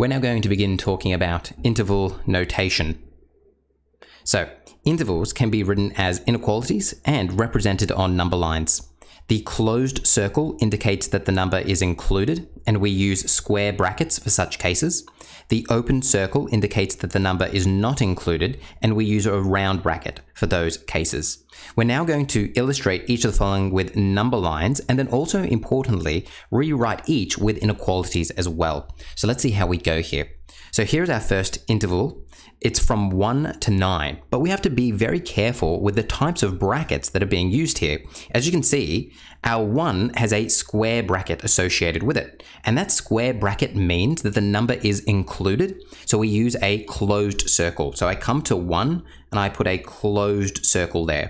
We're now going to begin talking about interval notation. So, intervals can be written as inequalities and represented on number lines. The closed circle indicates that the number is included, and we use square brackets for such cases, the open circle indicates that the number is not included and we use a round bracket for those cases. We're now going to illustrate each of the following with number lines and then also importantly, rewrite each with inequalities as well. So let's see how we go here. So here's our first interval. It's from 1 to 9, but we have to be very careful with the types of brackets that are being used here. As you can see, our 1 has a square bracket associated with it, and that square bracket means that the number is in included. So we use a closed circle. So I come to one and I put a closed circle there.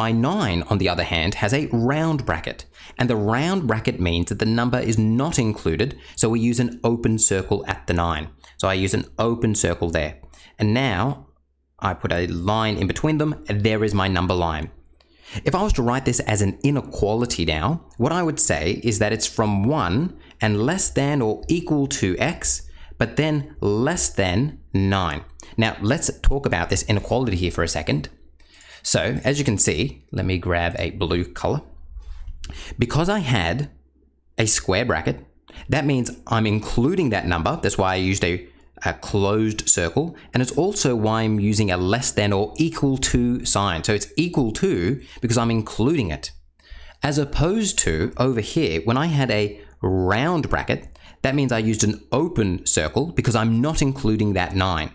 My 9, on the other hand, has a round bracket, and the round bracket means that the number is not included, so we use an open circle at the 9. So I use an open circle there. And now I put a line in between them, and there is my number line. If I was to write this as an inequality now, what I would say is that it's from 1 and less than or equal to x but then less than 9. Now, let's talk about this inequality here for a second. So, as you can see, let me grab a blue color. Because I had a square bracket, that means I'm including that number. That's why I used a, a closed circle. And it's also why I'm using a less than or equal to sign. So it's equal to because I'm including it. As opposed to over here, when I had a round bracket, that means I used an open circle because I'm not including that 9.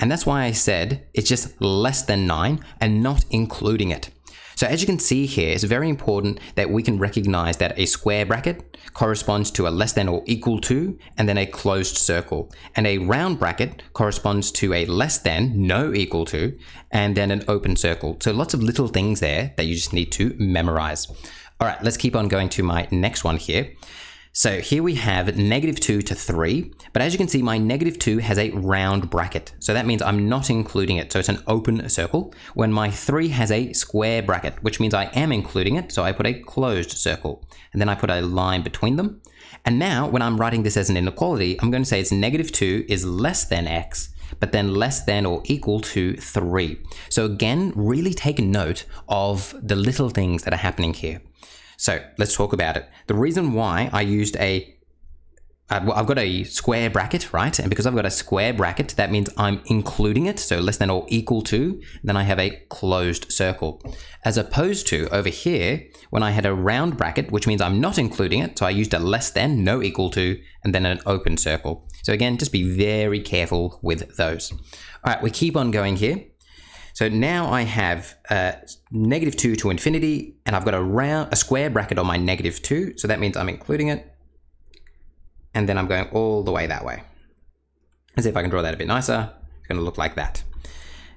And that's why I said it's just less than 9 and not including it. So as you can see here, it's very important that we can recognize that a square bracket corresponds to a less than or equal to, and then a closed circle. And a round bracket corresponds to a less than, no equal to, and then an open circle. So lots of little things there that you just need to memorize. All right, let's keep on going to my next one here. So here we have negative 2 to 3, but as you can see, my negative 2 has a round bracket. So that means I'm not including it, so it's an open circle, when my 3 has a square bracket, which means I am including it, so I put a closed circle, and then I put a line between them. And now, when I'm writing this as an inequality, I'm going to say it's negative 2 is less than x, but then less than or equal to 3. So again, really take note of the little things that are happening here. So let's talk about it. The reason why I used a uh, I've got a square bracket, right? And because I've got a square bracket, that means I'm including it. So less than or equal to, then I have a closed circle. As opposed to over here, when I had a round bracket, which means I'm not including it. So I used a less than, no equal to, and then an open circle. So again, just be very careful with those. All right, we keep on going here. So now I have uh, negative 2 to infinity, and I've got a, round, a square bracket on my negative 2, so that means I'm including it. And then I'm going all the way that way. Let's see if I can draw that a bit nicer. It's going to look like that.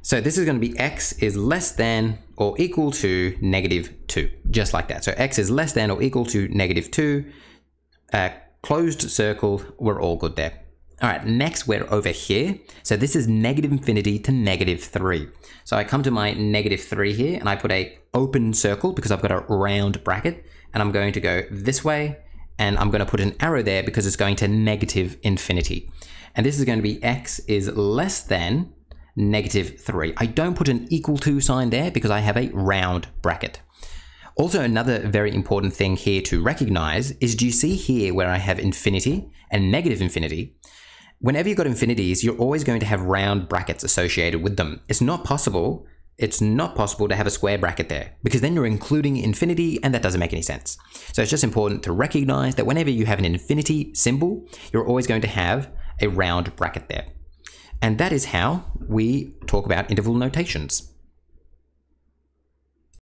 So this is going to be x is less than or equal to negative 2, just like that. So x is less than or equal to negative 2, uh, closed circle, we're all good there. All right, next we're over here. So this is negative infinity to negative three. So I come to my negative three here and I put a open circle because I've got a round bracket and I'm going to go this way and I'm gonna put an arrow there because it's going to negative infinity. And this is gonna be x is less than negative three. I don't put an equal to sign there because I have a round bracket. Also, another very important thing here to recognize is do you see here where I have infinity and negative infinity? Whenever you've got infinities, you're always going to have round brackets associated with them. It's not possible, it's not possible to have a square bracket there because then you're including infinity and that doesn't make any sense. So it's just important to recognize that whenever you have an infinity symbol, you're always going to have a round bracket there. And that is how we talk about interval notations.